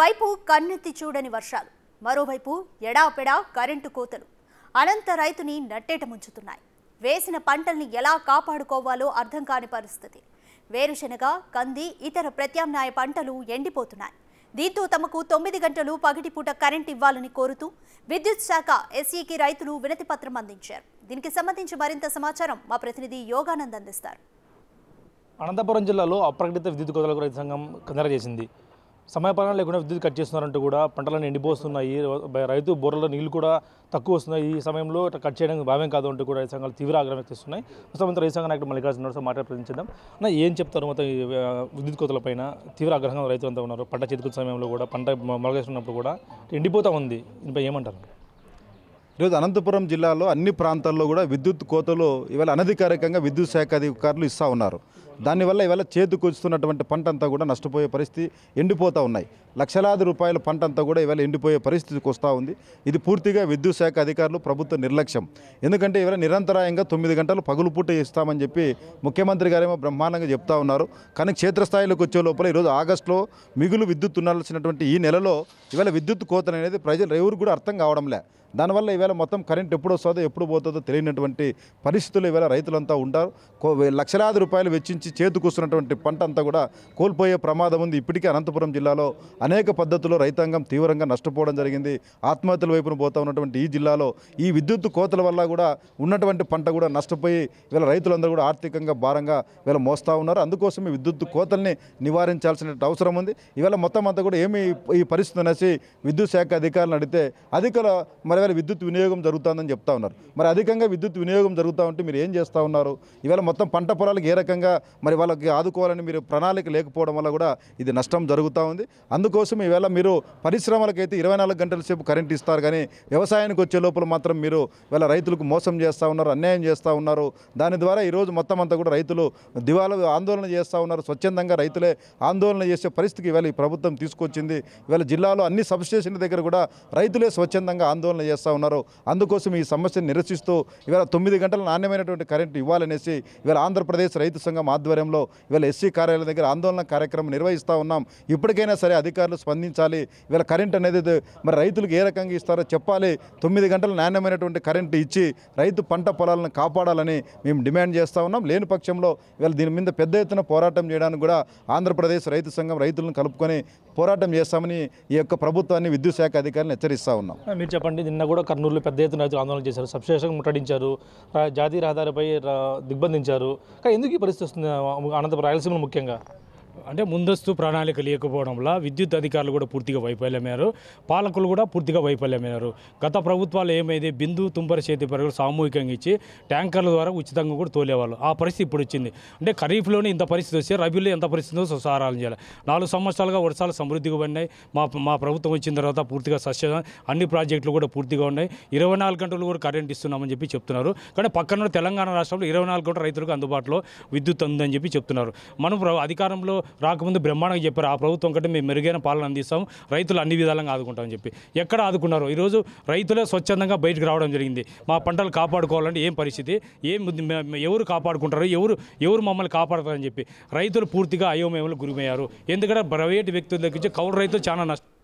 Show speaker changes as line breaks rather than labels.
ఓవైపు కన్నెత్తి చూడని వర్షాలు మరోవైపు ఎడాపెడా కరెంటు కోతలు అనంత రైతుని నట్టేట ముంచుతున్నాయి వేసిన పంటల్ని ఎలా కాపాడుకోవాలో అర్థం కాని పరిస్థితి వేరుశనగ కంది ఇతర ప్రత్యామ్నాయ పంటలు ఎండిపోతున్నాయి దీంతో తమకు తొమ్మిది గంటలు పగటిపూట కరెంట్ ఇవ్వాలని కోరుతూ విద్యుత్ శాఖ ఎస్ఈకి రైతులు వినతిపత్రం అందించారు దీనికి సంబంధించి మరింత సమాచారం మా ప్రతినిధి యోగానంద్ అందిస్తారు
అనంతపురం జిల్లాలో అప్రకటిత విద్యుత్ కోతలకు రైతు సంఘం కందర చేసింది సమయపాలన లేకుండా విద్యుత్ కట్ చేస్తున్నారంటూ కూడా పంటలను ఎండిపోస్తున్నాయి రైతు బోర్లలో నీళ్లు కూడా తక్కువ వస్తున్నాయి ఈ సమయంలో కట్ చేయడానికి భావ్యం కాదు అంటూ కూడా రైతు తీవ్ర ఆగ్రహం వ్యక్తిస్తున్నాయి ప్రస్తుతం రైతు నాయకుడు మల్లికార్జున సో మాట ప్రదర్శించడం అన్న ఏం చెప్తారు మొత్తం విద్యుత్ కోతలపైన తీవ్ర ఆగ్రహంగా రైతులంతా ఉన్నారు పంట చేతికొచ్చే సమయంలో కూడా పంట మొలగేస్తున్నప్పుడు కూడా ఎండిపోతూ ఉంది దీనిపై ఏమంటారు
ఈరోజు అనంతపురం జిల్లాలో అన్ని ప్రాంతాల్లో కూడా విద్యుత్ కోతలు ఇవాళ అనధికారికంగా విద్యుత్ శాఖ అధికారులు ఇస్తూ ఉన్నారు దానివల్ల ఇవాళ చేతికొచ్చుతున్నటువంటి పంట అంతా కూడా నష్టపోయే పరిస్థితి ఎండిపోతూ ఉన్నాయి లక్షలాది రూపాయల పంట అంతా కూడా ఇవాళ ఎండిపోయే పరిస్థితికి వస్తూ ఉంది ఇది పూర్తిగా విద్యుత్ శాఖ అధికారులు ప్రభుత్వ నిర్లక్ష్యం ఎందుకంటే ఇవాళ నిరంతరాయంగా తొమ్మిది గంటలు పగులు పూట ఇస్తామని చెప్పి ముఖ్యమంత్రి గారేమో బ్రహ్మాండంగా చెప్తా ఉన్నారు కానీ క్షేత్రస్థాయిలోకి వచ్చే లోపల ఈరోజు ఆగస్టులో మిగులు విద్యుత్ ఉండాల్సినటువంటి ఈ నెలలో ఇవాళ విద్యుత్ కోతలు అనేది ప్రజలు ఎవరు కూడా అర్థం కావడం లే దానివల్ల ఈవేళ మొత్తం కరెంట్ ఎప్పుడు వస్తుందో ఎప్పుడు పోతుందో తెలియనటువంటి పరిస్థితులు ఈవేళ రైతులంతా ఉంటారు లక్షలాది రూపాయలు వెచ్చించి చేతికూస్తున్నటువంటి పంట అంతా కూడా కోల్పోయే ప్రమాదం ఉంది ఇప్పటికే అనంతపురం జిల్లాలో అనేక పద్ధతుల్లో రైతాంగం తీవ్రంగా నష్టపోవడం జరిగింది ఆత్మహత్యల వైపున పోతా ఉన్నటువంటి ఈ జిల్లాలో ఈ విద్యుత్ కోతల వల్ల కూడా ఉన్నటువంటి పంట కూడా నష్టపోయి వీళ్ళ రైతులందరూ కూడా ఆర్థికంగా భారంగా వీళ్ళ మోస్తూ ఉన్నారు అందుకోసం ఈ విద్యుత్ కోతల్ని నివారించాల్సిన అవసరం ఉంది ఇవాళ మొత్తం అంతా కూడా ఏమి ఈ పరిస్థితి అనేసి విద్యుత్ శాఖ అధికారులను అడిగితే అధికారులు మరి పదివేల విద్యుత్ వినియోగం జరుగుతుందని చెప్తా ఉన్నారు మరి అధికంగా విద్యుత్ వినియోగం జరుగుతూ ఉంటే మీరు ఏం చేస్తూ ఉన్నారు ఇవాళ మొత్తం పంట పొలాలకు ఏ రకంగా మరి వాళ్ళకి ఆదుకోవాలని మీరు ప్రణాళిక లేకపోవడం వల్ల కూడా ఇది నష్టం జరుగుతూ ఉంది అందుకోసం ఈవేళ మీరు పరిశ్రమలకైతే ఇరవై నాలుగు గంటల సేపు కరెంట్ ఇస్తారు కానీ వ్యవసాయానికి వచ్చే లోపల మాత్రం మీరు ఇవాళ రైతులకు మోసం చేస్తూ ఉన్నారు అన్యాయం చేస్తూ ఉన్నారు దాని ద్వారా ఈరోజు మొత్తం అంతా కూడా రైతులు దివాళ ఆందోళన చేస్తూ ఉన్నారు స్వచ్ఛందంగా రైతులే ఆందోళన చేసే పరిస్థితికి ఇవాళ ఈ ప్రభుత్వం తీసుకొచ్చింది ఇవాళ జిల్లాలో అన్ని సబ్స్టేషన్ల దగ్గర కూడా రైతులే స్వచ్ఛందంగా ఆందోళన చేస్తూ ఉన్నారు అందుకోసం ఈ సమస్యను నిరసిస్తూ ఇవాళ తొమ్మిది గంటల నాణ్యమైనటువంటి కరెంటు ఇవ్వాలనేసి ఇవాళ ఆంధ్రప్రదేశ్ రైతు సంఘం ఆధ్వర్యంలో ఇవాళ ఎస్సీ కార్యాలయం దగ్గర ఆందోళన కార్యక్రమం నిర్వహిస్తూ ఉన్నాం ఇప్పటికైనా సరే అధికారులు స్పందించాలి ఇవాళ కరెంటు అనేది మరి రైతులకు ఏ రకంగా ఇస్తారో చెప్పాలి తొమ్మిది గంటల నాణ్యమైనటువంటి కరెంటు ఇచ్చి రైతు పంట పొలాలను కాపాడాలని మేము డిమాండ్ చేస్తూ ఉన్నాం లేని పక్షంలో ఇవాళ దీని మీద పెద్ద ఎత్తున పోరాటం చేయడానికి కూడా ఆంధ్రప్రదేశ్ రైతు సంఘం రైతులను కలుపుకొని పోరాటం చేస్తామని ఈ యొక్క ప్రభుత్వాన్ని విద్యుత్ శాఖ అధికారులను హెచ్చరిస్తా ఉన్నాం
మీరు చెప్పండి నిన్న కూడా కర్నూలు పెద్ద ఎత్తున రైతులు ఆందోళన చేశారు సబ్స్టేషన్ ముట్టడించారు జాతీయ రహదారిపై దిగ్బంధించారు కానీ ఎందుకు ఈ పరిస్థితి వస్తుంది అనంతపురం రాయలసీమలో ముఖ్యంగా అంటే
ముందస్తు ప్రణాళిక లేకపోవడం వల్ల విద్యుత్ అధికారులు కూడా పూర్తిగా వైఫల్యమయ్యారు పాలకులు కూడా పూర్తిగా వైఫల్యమయ్యారు గత ప్రభుత్వాలు ఏమైంది బిందు తుంపర చేతి పరుగులు సామూహికంగా ఇచ్చి ట్యాంకర్ల ద్వారా ఉచితంగా కూడా తోలేవాళ్ళు ఆ పరిస్థితి ఇప్పుడు వచ్చింది అంటే ఖరీఫ్లోనే ఇంత పరిస్థితి వస్తే రబీలో ఎంత పరిస్థితి వస్తే సారాలు చేయాలి నాలుగు సంవత్సరాలుగా వర్షాలు సమృద్ధిగా ఉన్నాయి మా మా ప్రభుత్వం వచ్చిన తర్వాత పూర్తిగా సస్య అన్ని ప్రాజెక్టులు కూడా పూర్తిగా ఉన్నాయి ఇరవై నాలుగు గంటలు కూడా కరెంట్ ఇస్తున్నామని చెప్పి చెప్తున్నారు కానీ పక్కన తెలంగాణ రాష్ట్రంలో ఇరవై నాలుగు గంటల రైతులకు అందుబాటులో విద్యుత్ ఉందని చెప్పి చెప్తున్నారు మనం అధికారంలో రాకముందు బ్రహ్మాండంగా చెప్పారు ఆ ప్రభుత్వం కంటే మేము మెరుగైన పాలన అందిస్తాం రైతులు అన్ని విధాలుగా ఆదుకుంటామని చెప్పి ఎక్కడ ఆదుకున్నారు ఈరోజు రైతులే స్వచ్ఛందంగా బయటకు రావడం జరిగింది మా పంటలు కాపాడుకోవాలంటే ఏం పరిస్థితి ఏం ఎవరు కాపాడుకుంటారు ఎవరు ఎవరు మమ్మల్ని కాపాడతారని చెప్పి రైతులు పూర్తిగా అయోమయంలో గురిమయ్యారు ఎందుకంటే ప్రైవేటు వ్యక్తుల దగ్గర కౌలు రైతులు చాలా నష్టం